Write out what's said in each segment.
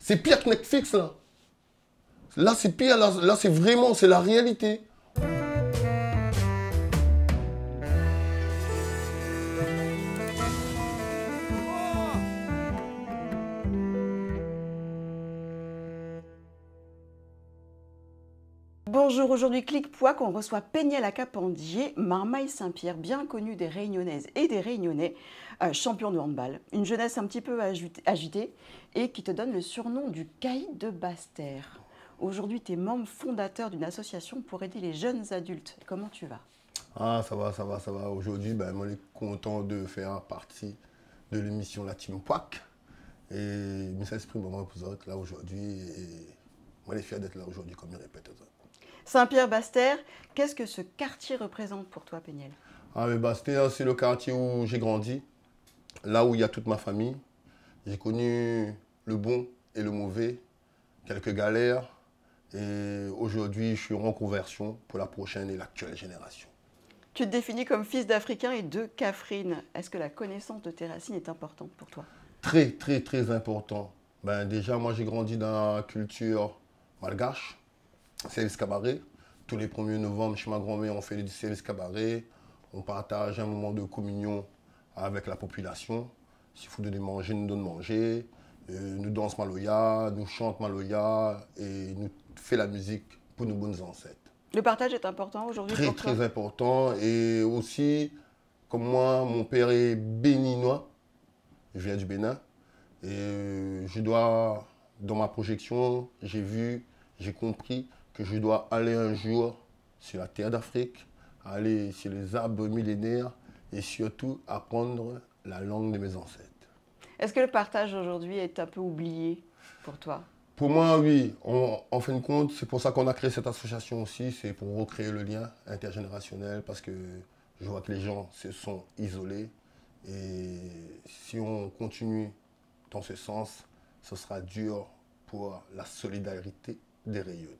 C'est pire que Netflix, là. Là, c'est pire. Là, c'est vraiment, c'est la réalité. Bonjour, aujourd'hui, clique poids qu'on reçoit Péniel Capandier, Marmaille Saint-Pierre, bien connu des Réunionnaises et des Réunionnais, euh, champion de handball. Une jeunesse un petit peu agitée et qui te donne le surnom du caïd de Bastère. Aujourd'hui, tu es membre fondateur d'une association pour aider les jeunes adultes. Comment tu vas Ah, ça va, ça va, ça va. Aujourd'hui, ben, on est content de faire partie de l'émission La Team Pouac. Et ça' suis vraiment pour autres là aujourd'hui. moi je suis fier d'être là aujourd'hui, comme il répète. Saint-Pierre-Bastère, qu'est-ce que ce quartier représente pour toi, Péniel ah, mais Bastère, c'est le quartier où j'ai grandi, là où il y a toute ma famille. J'ai connu le bon et le mauvais, quelques galères, et aujourd'hui, je suis en conversion pour la prochaine et l'actuelle génération. Tu te définis comme fils d'Africain et de Cafrine. Est-ce que la connaissance de tes racines est importante pour toi Très, très, très important. Ben, déjà, moi, j'ai grandi dans la culture malgache service cabaret. Tous les 1er novembre, chez ma grand-mère, on fait du service cabaret. On partage un moment de communion avec la population. S'il faut donner manger, nous donne manger. Euh, nous danse Maloya, nous chante Maloya et nous fait la musique pour nos bonnes ancêtres. Le partage est important aujourd'hui Très, très important. Et aussi, comme moi, mon père est béninois. Je viens du Bénin. Et euh, je dois, dans ma projection, j'ai vu, j'ai compris je dois aller un jour sur la terre d'Afrique, aller sur les arbres millénaires et surtout apprendre la langue de mes ancêtres. Est-ce que le partage aujourd'hui est un peu oublié pour toi pour moi, oui, en fin de compte, c'est pour ça qu'on a créé cette association aussi, c'est pour recréer le lien intergénérationnel, parce que je vois que les gens se sont isolés, et si on continue dans ce sens, ce sera dur pour la solidarité des rayonnés.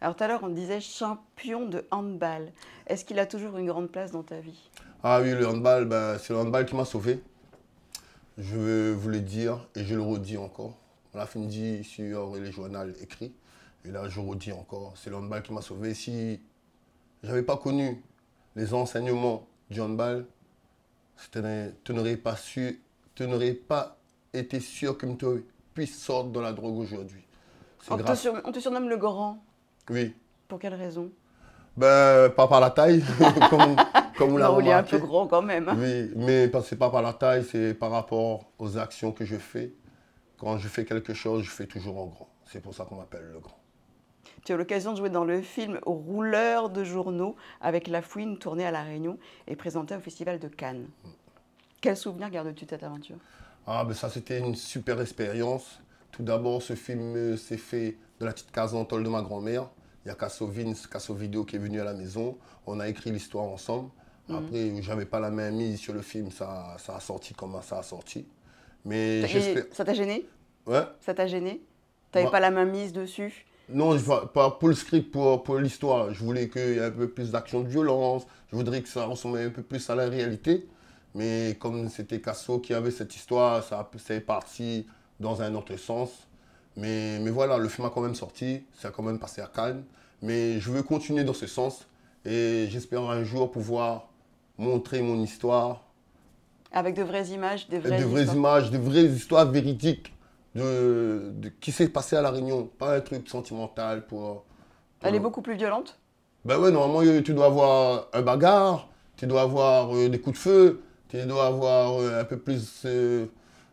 Alors tout à l'heure, on disait champion de handball. Est-ce qu'il a toujours une grande place dans ta vie Ah oui, le handball, bah, c'est le handball qui m'a sauvé. Je vais vous le dire et je le redis encore. On l'a fini sur les journaux écrits. Et là, je redis encore, c'est le handball qui m'a sauvé. Si j'avais pas connu les enseignements du handball, tu n'aurais pas su, n'aurais pas été sûr que tu puisse sortir de la drogue aujourd'hui. On, on, te surnomme le grand. Oui. Pour quelle raison ben, pas par la taille, comme, comme on l'a remarqué. Il est un peu gros quand même. Oui, mais c'est pas par la taille, c'est par rapport aux actions que je fais. Quand je fais quelque chose, je fais toujours en grand. C'est pour ça qu'on m'appelle le grand. Tu as eu l'occasion de jouer dans le film Rouleur de journaux avec La Fouine, tourné à La Réunion et présenté au Festival de Cannes. Mm. Quels souvenirs gardes-tu de cette aventure Ah, ben ça, c'était une super expérience. Tout d'abord, ce film euh, s'est fait de la petite case en de ma grand-mère il y a Casso Vidéo qui est venu à la maison. On a écrit l'histoire ensemble. Mhm. Après, je pas la main mise sur le film. Ça, a sorti comme ça a sorti. Mais Ça t'a gêné Ouais. Ça t'a gêné Tu n'avais pas la main mise dessus Non, pas pour le script, pour, l'histoire. Je voulais qu'il y ait un peu plus d'action de violence. Je voudrais que ça ressemble un peu plus à la réalité. Mais comme c'était Casso qui avait cette histoire, ça c'est parti dans un autre sens. Mais, voilà, le film a quand même sorti, ça a quand même passé à Cannes. Mais je veux continuer dans ce sens et j'espère un jour pouvoir montrer mon histoire. Avec de vraies images, des vraies, de vraies images, de vraies histoires véridiques de, de qui s'est passé à La Réunion. Pas un truc sentimental pour. Elle est beaucoup plus violente Ben ouais, normalement, euh, tu dois avoir un bagarre, tu dois avoir euh, des coups de feu, tu dois avoir euh, un peu plus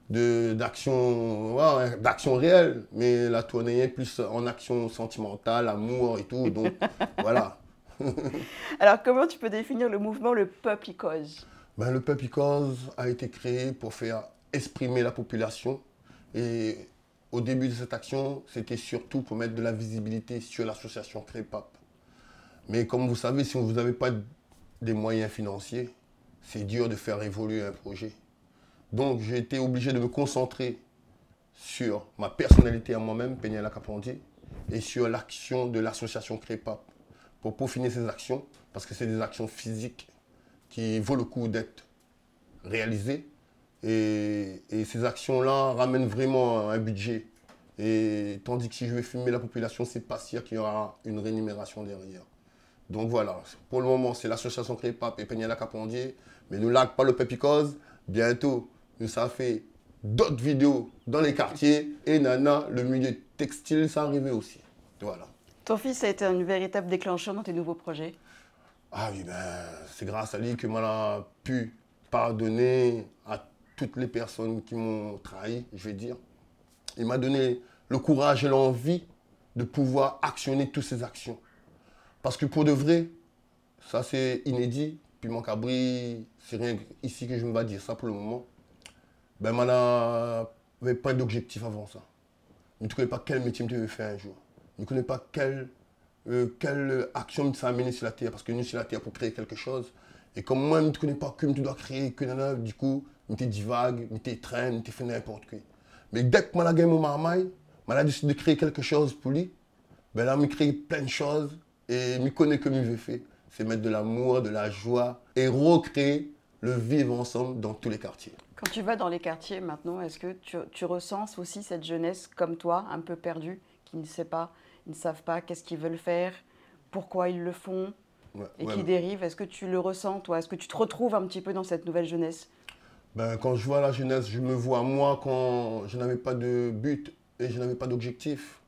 d'action d'action réelle mais la tournée est plus en action sentimentale amour et tout donc voilà alors comment tu peux définir le mouvement le peuple cause ben, le peuple cause a été créé pour faire exprimer la population et au début de cette action c'était surtout pour mettre de la visibilité sur l'association Crépap mais comme vous savez si vous n'avez pas des moyens financiers c'est dur de faire évoluer un projet donc j'ai été obligé de me concentrer sur ma personnalité à moi-même, la Capandier, et sur l'action de l'association Crépap pour peaufiner ces actions, parce que c'est des actions physiques qui vaut le coup d'être réalisées. Et, ces actions-là ramènent vraiment un budget. Et tandis que si je vais fumer la population, c'est pas sûr qu'il y aura une rémunération derrière. Donc voilà, pour le moment, c'est l'association Crépap et la Capandier, mais ne lâche pas le Pépicose. Bientôt, ça fait d'autres vidéos dans les quartiers. Et nana, le milieu textile, ça arrivait aussi. Voilà. Ton fils a été un véritable déclencheur dans tes nouveaux projets Ah oui, ben, c'est grâce à lui que m'a pu pardonner à toutes les personnes qui m'ont trahi, je vais dire. Il m'a donné le courage et l'envie de pouvoir actionner toutes ces actions. Parce que pour de vrai, ça c'est inédit. Puis mon cabri, c'est rien ici que je me vais dire ça pour le moment. Ben, je n'avais pas d'objectif avant ça. Je ne connais pas quel métier je veux faire un jour. Je ne connais pas quelle, euh, quelle action je sur la terre. Parce que nous sur la terre pour créer quelque chose. Et comme moi, je ne connais pas que tu dois créer, que œuvre du coup, je divague, je traîne, je fais n'importe quoi. Mais dès que je suis mon marmaille, je décidé de créer quelque chose pour lui. Ben là, je crée plein de choses et je connais que je veux faire. C'est mettre de l'amour, de la joie et recréer le vivre ensemble dans tous les quartiers. Quand tu vas dans les quartiers maintenant, est-ce que tu, ressens aussi cette jeunesse comme toi, un peu perdue, qui ne sait pas, ils ne savent pas qu'est-ce qu'ils veulent faire, pourquoi ils le font et qui dérive Est-ce que tu le ressens toi Est-ce que tu te retrouves un petit peu dans cette nouvelle jeunesse ben, Quand je vois la jeunesse, je me vois moi quand je n'avais pas de but et je n'avais pas d'objectif.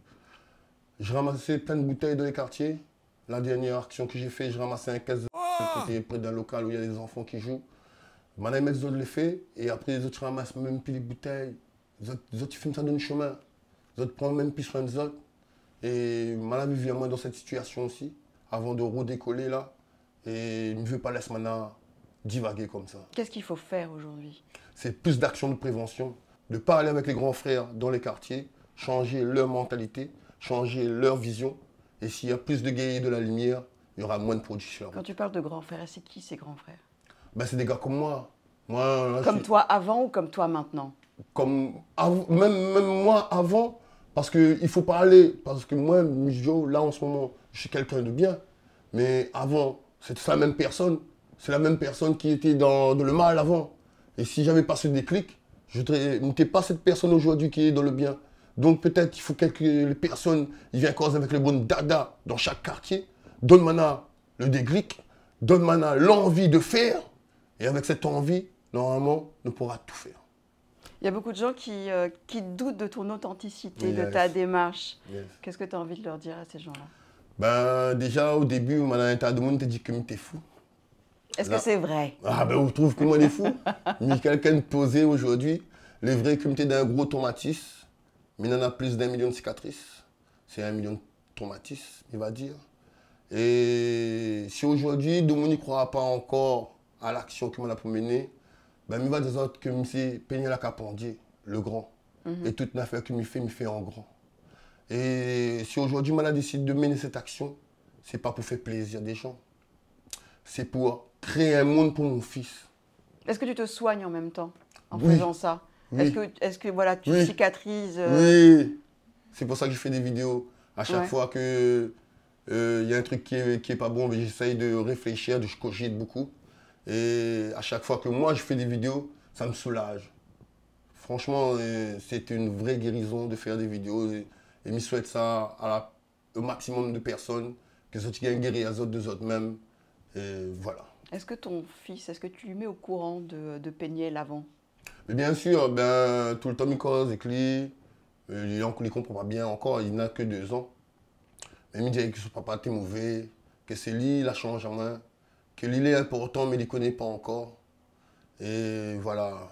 Je ramassais plein de bouteilles dans les quartiers. La dernière action que j'ai faite, je ramassais un caisse de... Oh près d'un local où il y a des enfants qui jouent. Madame autres les fait, et après les autres ramassent même plus les bouteilles. Les autres, ils ça dans le chemin. Les autres prennent même plus soin des autres. Et Madame vient moi dans cette situation aussi, avant de redécoller là. Et je ne veut pas laisser maintenant divaguer comme ça. Qu'est-ce qu'il faut faire aujourd'hui C'est plus d'actions de prévention, de aller avec les grands frères dans les quartiers, changer leur mentalité, changer leur vision. Et s'il y a plus de et de la lumière, il y aura moins de production. Quand tu parles de grands frères, c'est qui ces grands frères bah, c'est des gars comme moi. moi comme toi avant ou comme toi maintenant comme, même, moi avant, parce qu'il faut parler, parce que moi, là en ce moment, je suis quelqu'un de bien, mais avant, c'était la même personne, c'est la même personne qui était dans, le mal avant. Et si j'avais pas ce déclic, je n'étais pas cette personne aujourd'hui qui est dans le bien. Donc peut-être il faut que quelques personnes, ils viennent cause avec le bon dada dans chaque quartier. Donne mana le déclic, donne mana l'envie de faire, et avec cette envie, normalement, on pourra tout faire. Il y a beaucoup de gens qui, euh, qui doutent de ton authenticité, de ta démarche. Qu'est-ce que tu as envie de leur dire à ces gens-là ben, Déjà, au début, on un tas de monde dit que tu es fou. Est-ce que c'est vrai Ah ben, on trouve que moi, suis fou. Mais quelqu'un posé aujourd'hui, les vrais que d'un gros traumatisme. mais il en a plus d'un million de cicatrices. C'est un million de traumatismes, il va dire. Et si aujourd'hui, monde ne croira pas encore à l'action qui m'en a promené, ben, il va des autres que c'est peigné la Capandier, le grand. Mhm. Et toute l'affaire que me fait, me fait en grand. Et si aujourd'hui, on décide de mener cette action, c'est pas pour faire plaisir des gens. C'est pour créer un monde pour mon fils. Est-ce que tu te soignes en même temps en faisant ça Est-ce que, est que voilà, tu oui. cicatrises euh, Oui C'est pour ça que je fais des vidéos. À chaque fois que euh, y a un truc qui n'est qui est pas bon, ben, j'essaye de réfléchir, de cogiter beaucoup. Et à chaque fois que moi je fais des vidéos, ça me soulage. Franchement, euh, c'est une vraie guérison de faire des vidéos. Et, et je souhaite ça à la, au maximum de personnes, que ceux qui ont guérir les autres, deux autres même. voilà. Est-ce que ton fils, est-ce que tu lui mets au courant de, de peigner l'avant Bien sûr, ben, tout le temps, il cause, euh, il crie. Il ne comprend pas bien encore, il n'a que deux ans. Mais il me dit que son papa était mauvais, que c'est lui, la changé en main que est important, mais il ne connaît pas encore. Et voilà,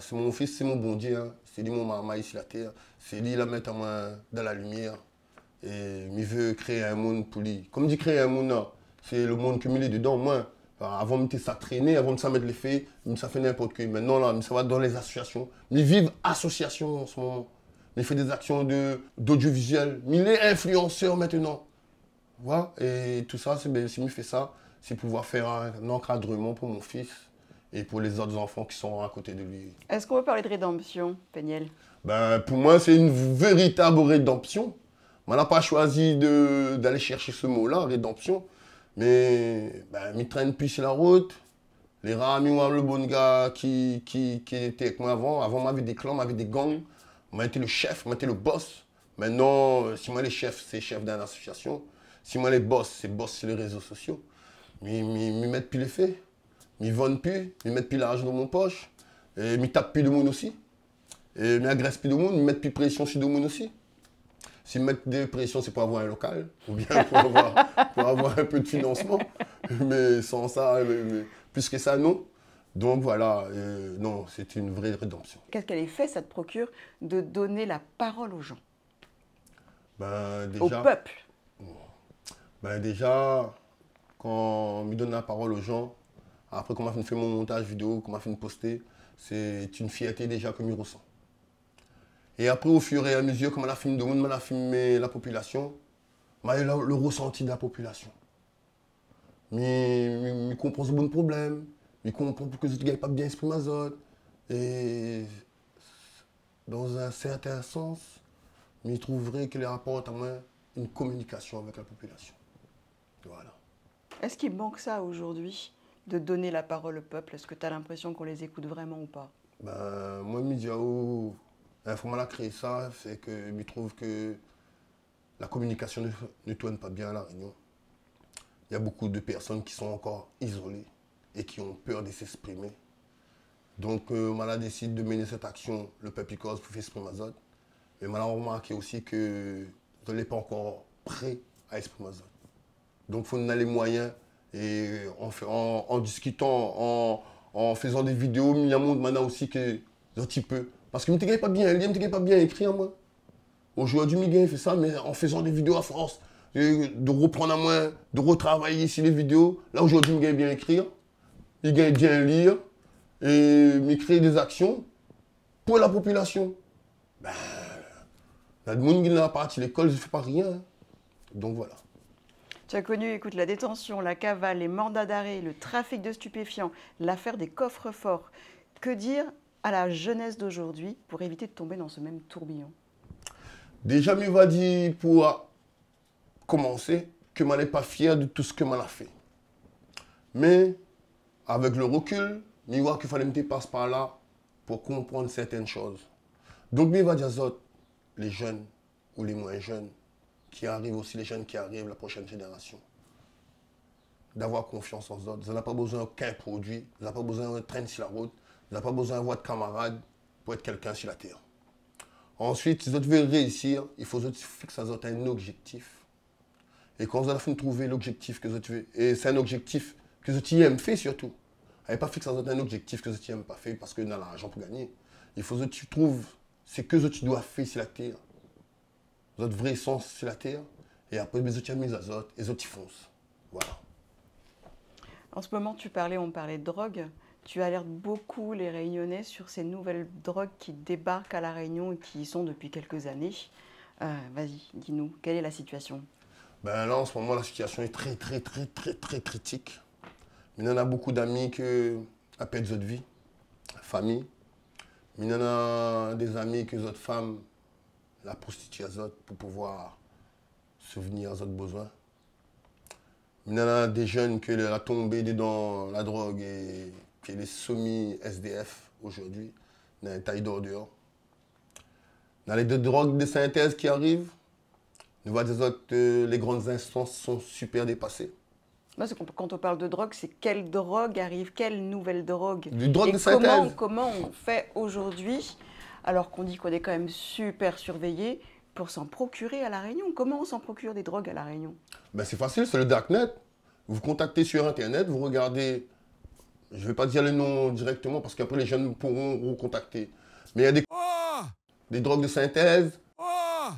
c'est mon fils, c'est mon bon Dieu. Hein. C'est lui mon maman ici la terre. C'est lui la mettre main dans la lumière. Et il veut créer un monde pour lui. Comme dit créer un monde, c'est le monde cumulé dedans. Moi, avant de ça traîner, avant de ça mettre les faits, ça fait n'importe quoi. Maintenant, là, ça va dans les associations. Ils vive association en ce moment. Je fait des actions d'audiovisuel. De, il est influenceur maintenant. Voilà. Et tout ça, c'est si je fait ça c'est pouvoir faire un encadrement pour mon fils et pour les autres enfants qui sont à côté de lui. Est-ce qu'on peut parler de rédemption, Péniel ben, Pour moi, c'est une véritable rédemption. On n'a pas choisi d'aller chercher ce mot-là, rédemption. Mais ben, traîne puisse la route. Les moi le bon gars qui, qui, était avec moi avant, avant m'avait des clans, m'avait des gangs. Moi, été le chef, moi, été le boss. Maintenant, euh, si moi, les chefs, c'est chef d'une association. Si moi, les boss, c'est boss, sur les réseaux sociaux me ne mettre plus les faits, ne vendre plus, ne mettre plus l'argent dans mon poche, et ne tape plus de monde aussi, et agresse plus de monde, ne mettent plus pression sur le monde aussi. Si me mettent des pressions, c'est pour avoir un local, ou bien pour avoir, un peu de financement, mais sans ça, euh, euh, plus que ça, non. Donc voilà, euh, non, c'est une vraie rédemption. Qu'est-ce qu'elle est fait, ça te procure, de donner la parole aux gens ben, déjà, Au peuple ben, Déjà, quand me donne la parole aux gens, après comment je fait mon montage vidéo, comment je poster, c'est une fierté déjà que je ressens. Et après, au fur et à mesure, comment la film de monde, la filmé la population, le ressenti de la population. Mais je comprends ce bon problème, je comprends pourquoi je ne peux pas bien exprimer ma zone. Et dans un certain sens, je trouverai qu'il apporte à moi une communication avec la population. Voilà. Est-ce qu'il manque ça aujourd'hui, de donner la parole au peuple Est-ce que tu as l'impression qu'on les écoute vraiment ou pas ben, Moi, il faut format a créé ça, c'est que je trouve que la communication ne, tourne pas bien à La Réunion. Il y a beaucoup de personnes qui sont encore isolées et qui ont peur de s'exprimer. Donc, euh, décide de mener cette action, le peuple pour faire exprimer Mais Mala remarque aussi que je n'est pas encore prêt à exprimer donc, il faut donner les moyens. Et en, discutant, en, faisant des vidéos, il y a monde maintenant aussi est un petit peu. Parce que je ne pas bien, je ne pas bien écrit à moi. Aujourd'hui, Miguel fait ça, mais en faisant des vidéos à force de reprendre à moi, de retravailler ici les vidéos. Là, aujourd'hui, gagne bien écrire, gagne bien lire, et me crée des actions pour la population. Ben, la monde qui n'a pas l'école, je ne fais pas rien. Hein. Donc voilà. Tu as connu, écoute, la détention, la cavale, les mandats d'arrêt, le trafic de stupéfiants, l'affaire des coffres forts. Que dire à la jeunesse d'aujourd'hui pour éviter de tomber dans ce même tourbillon Déjà, je va dire pour commencer que je n'est pas fier de tout ce que je a fait. Mais avec le recul, je vois qu'il fallait me passer par là pour comprendre certaines choses. Donc, je vais dire les jeunes ou les moins jeunes, qui arrivent aussi, les jeunes qui arrivent, la prochaine génération. D'avoir confiance en autres. Vous n'avez pas besoin d'aucun produit, vous n'avez pas besoin d'un train sur la route, vous n'avez pas besoin de camarade pour être quelqu'un sur la terre. Ensuite, si vous voulez réussir, il faut que vous fixiez un objectif. Et quand vous allez trouver l'objectif que vous avez, et c'est un objectif que vous aimez fait surtout. Vous pas fixer un objectif que vous n'aimez pas fait parce que vous avez l'argent pour gagner. Il faut que vous trouviez ce que vous dois faire sur la terre notre vraie essence sur la terre. Et après, mes autres amis, les autres, les autres, ils foncent. Voilà. En ce moment, tu parlais, on parlait de drogue. Tu alertes beaucoup les Réunionnais sur ces nouvelles drogues qui débarquent à La Réunion et qui y sont depuis quelques années. Euh, vas-y, dis-nous, quelle est la situation ben Là, en ce moment, la situation est très, très, très, très, très critique. Mais en a beaucoup d'amis que à perdu de vie, famille. Mais en a des amis que les autres femmes la prostituée pour pouvoir souvenir à autres besoins. Il y a des jeunes qui sont tombés dans la drogue et qui sont soumis SDF aujourd'hui, dans les tailles d'ordure. Dans les deux drogues de synthèse qui arrivent, nous voit des autres, euh, les grandes instances sont super dépassées. Quand on parle de drogue, c'est quelle drogue arrive, quelle nouvelle drogue, du drogue et comment on fait aujourd'hui alors qu'on dit qu'on est quand même super surveillé pour s'en procurer à La Réunion. Comment on s'en procure des drogues à La Réunion ben, C'est facile, c'est le Darknet. Vous contactez sur Internet, vous regardez, je ne vais pas dire le nom directement parce qu'après les jeunes pourront vous contacter. Mais il y a des, oh drogues de synthèse. Oh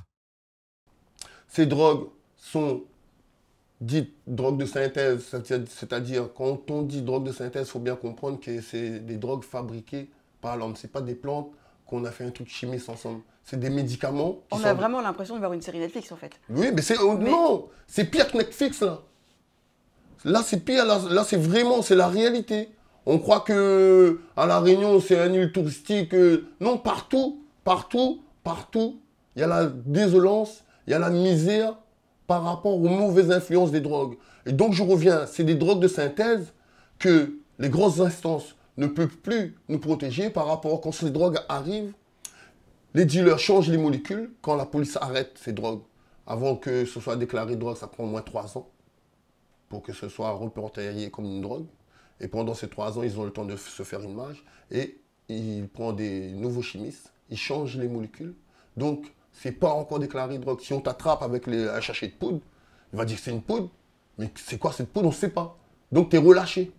Ces drogues sont dites drogues de synthèse, c'est-à-dire quand on dit drogues de synthèse, il faut bien comprendre que c'est des drogues fabriquées par l'homme, ce pas des plantes on a fait un truc chimiste ensemble. C'est des médicaments. on a vraiment l'impression de voir une série Netflix en fait. Oui, mais c'est. Oh, non C'est pire que Netflix là. Là, c'est pire. Là, c'est vraiment. C'est la réalité. On croit que à La Réunion, c'est un île touristique. Euh, non, partout, partout, partout, il y a la désolance, il y a la misère par rapport aux mauvaises influences des drogues. Et donc, je reviens, c'est des drogues de synthèse que les grosses instances ne peut plus nous protéger par rapport quand ces drogues arrivent. Les dealers changent les molécules quand la police arrête ces drogues. Avant que ce soit déclaré drogue, ça prend au moins trois ans pour que ce soit reporté comme une drogue. Et pendant ces trois ans, ils ont le temps de se faire une marge. Et ils prennent des nouveaux chimistes, ils changent les molécules. Donc, c'est pas encore déclaré drogue. Si on t'attrape avec un sachet de poudre, il va dire que c'est une poudre. Mais c'est quoi cette poudre On ne sait pas. Donc, tu es relâché.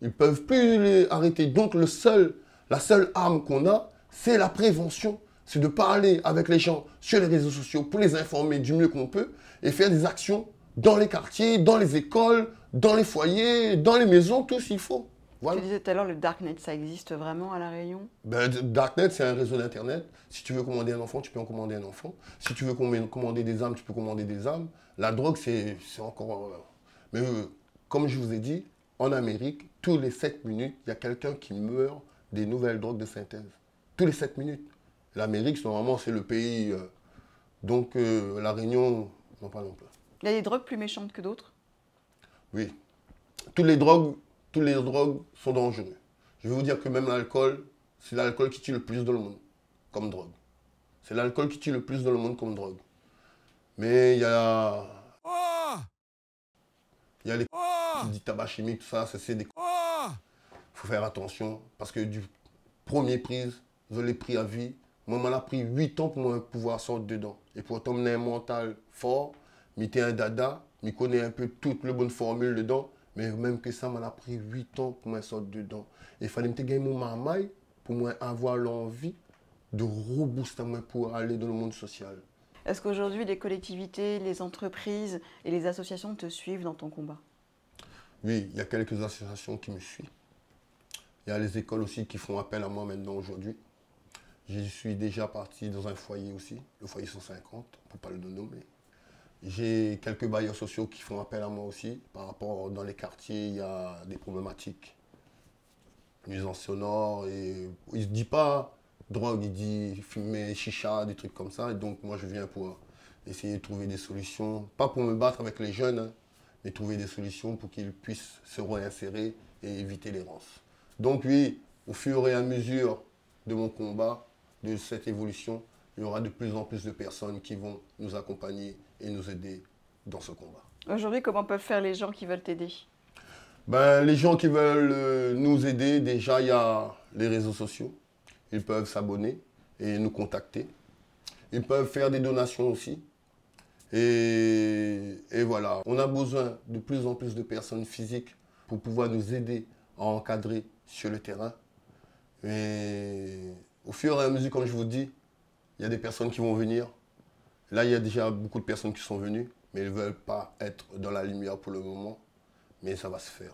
Ils ne peuvent plus les arrêter. Donc le seul, la seule arme qu'on a, c'est la prévention. C'est de parler avec les gens sur les réseaux sociaux pour les informer du mieux qu'on peut et faire des actions dans les quartiers, dans les écoles, dans les foyers, dans les maisons, tout s'il faut. Voilà. Tu disais tout à l'heure, le Darknet, ça existe vraiment à La Réunion ben, Darknet, c'est un réseau d'Internet. Si tu veux commander un enfant, tu peux en commander un enfant. Si tu veux commander des armes, tu peux commander des armes. La drogue, c'est encore... Euh, mais euh, comme je vous ai dit, en Amérique, tous les 7 minutes, il y a quelqu'un qui meurt des nouvelles drogues de synthèse. Tous les 7 minutes. L'Amérique, normalement, c'est le pays. Euh, donc, euh, la Réunion, non, pas non Il y a des drogues plus méchantes que d'autres Oui. Toutes les, drogues, toutes les drogues sont dangereuses. Je vais vous dire que même l'alcool, c'est l'alcool qui tue le plus dans le monde, comme drogue. C'est l'alcool qui tue le plus dans le monde comme drogue. Mais il y a... Oh il y a les... Oh ah. tu dit tabac chimique, tout ça, c'est des... Ah. faut faire attention, parce que du premier prise, je l'ai pris à vie. Moi, on a pris 8 ans pour pouvoir sortir dedans. Et pourtant, on un mental fort, mais un dada, mais connais un peu toutes les bonnes formules dedans. Mais même que ça, on pris 8 ans pour moi sortir dedans. Et il fallait me gagner mon marmaille pour moi avoir l'envie de rebooster moi pour aller dans le monde social. Est-ce qu'aujourd'hui, les collectivités, les entreprises et les associations te suivent dans ton combat oui, il y a quelques associations qui me suivent. Il y a les écoles aussi qui font appel à moi maintenant aujourd'hui. Je suis déjà parti dans un foyer aussi, le foyer 150, on ne peut pas le nommer. J'ai quelques bailleurs sociaux qui font appel à moi aussi. Par rapport dans les quartiers, il y a des problématiques. Nuisance sonore, et il ne dit pas drogue, il dit fumer, chicha, des trucs comme ça. Et donc moi je viens pour essayer de trouver des solutions. Pas pour me battre avec les jeunes, hein et trouver des solutions pour qu'ils puissent se réinsérer et éviter l'errance. Donc oui, au fur et à mesure de mon combat, de cette évolution, il y aura de plus en plus de personnes qui vont nous accompagner et nous aider dans ce combat. Aujourd'hui, comment peuvent faire les gens qui veulent t'aider ben, Les gens qui veulent euh, nous aider, déjà, il y a les réseaux sociaux. Ils peuvent s'abonner et nous contacter. Ils peuvent faire des donations aussi. Et, voilà, on a besoin de plus en plus de personnes physiques pour pouvoir nous aider à encadrer sur le terrain. Mais au fur et à mesure, comme je vous dis, il y a des personnes qui vont venir. Là, il y a déjà beaucoup de personnes qui sont venues, mais elles ne veulent pas être dans la lumière pour le moment. Mais ça va se faire.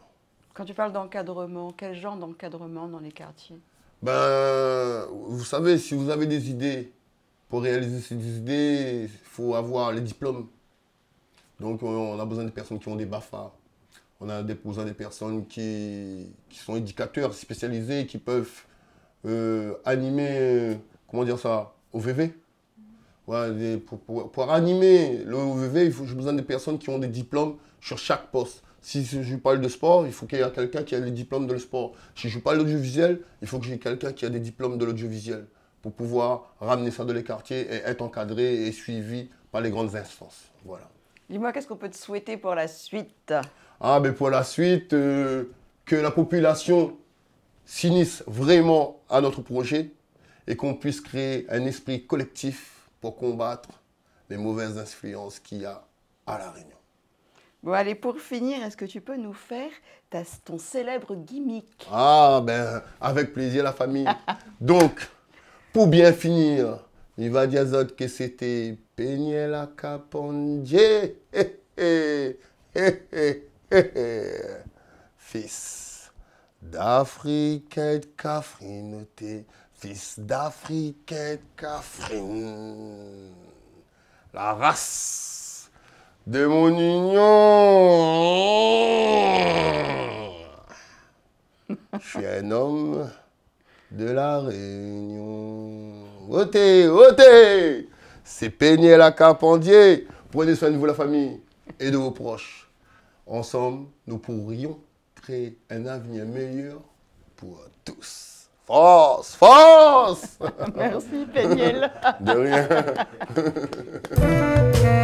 Quand tu parles d'encadrement, quel genre d'encadrement dans les quartiers Ben, vous savez, si vous avez des idées pour réaliser ces idées, il faut avoir les diplômes. Donc on a besoin de personnes qui ont des BAFA. On a besoin de personnes qui, sont éducateurs spécialisés, qui peuvent euh, animer, euh, comment dire ça, OVV. Voilà, pour, animer le OVV, il faut, j'ai besoin des personnes qui ont des diplômes sur chaque poste. Si je parle de sport, il faut qu'il y ait quelqu'un qui a les diplômes de le sport. Si je parle d'audiovisuel, il faut que j'ai quelqu'un qui a des diplômes de l'audiovisuel pour pouvoir ramener ça dans les quartiers et être encadré et suivi par les grandes instances. Voilà. Dis-moi, qu'est-ce qu'on peut te souhaiter pour la suite Ah, ben pour la suite, euh, que la population s'unisse vraiment à notre projet et qu'on puisse créer un esprit collectif pour combattre les mauvaises influences qu'il y a à La Réunion. Bon, allez, pour finir, est-ce que tu peux nous faire ta, ton célèbre gimmick Ah, ben, avec plaisir, la famille. Donc, pour bien finir, il va dire aux que c'était peigner la Fils d'Afrique et Cafrine, fils d'Afrique et Cafrine. La race de mon union. Je suis un homme de la Réunion. Votez, votez C'est peigné à carpentier. Prenez soin de vous, la famille, et de vos proches. Ensemble, nous pourrions créer un avenir meilleur pour tous. Force, force Merci Péniel. De rien.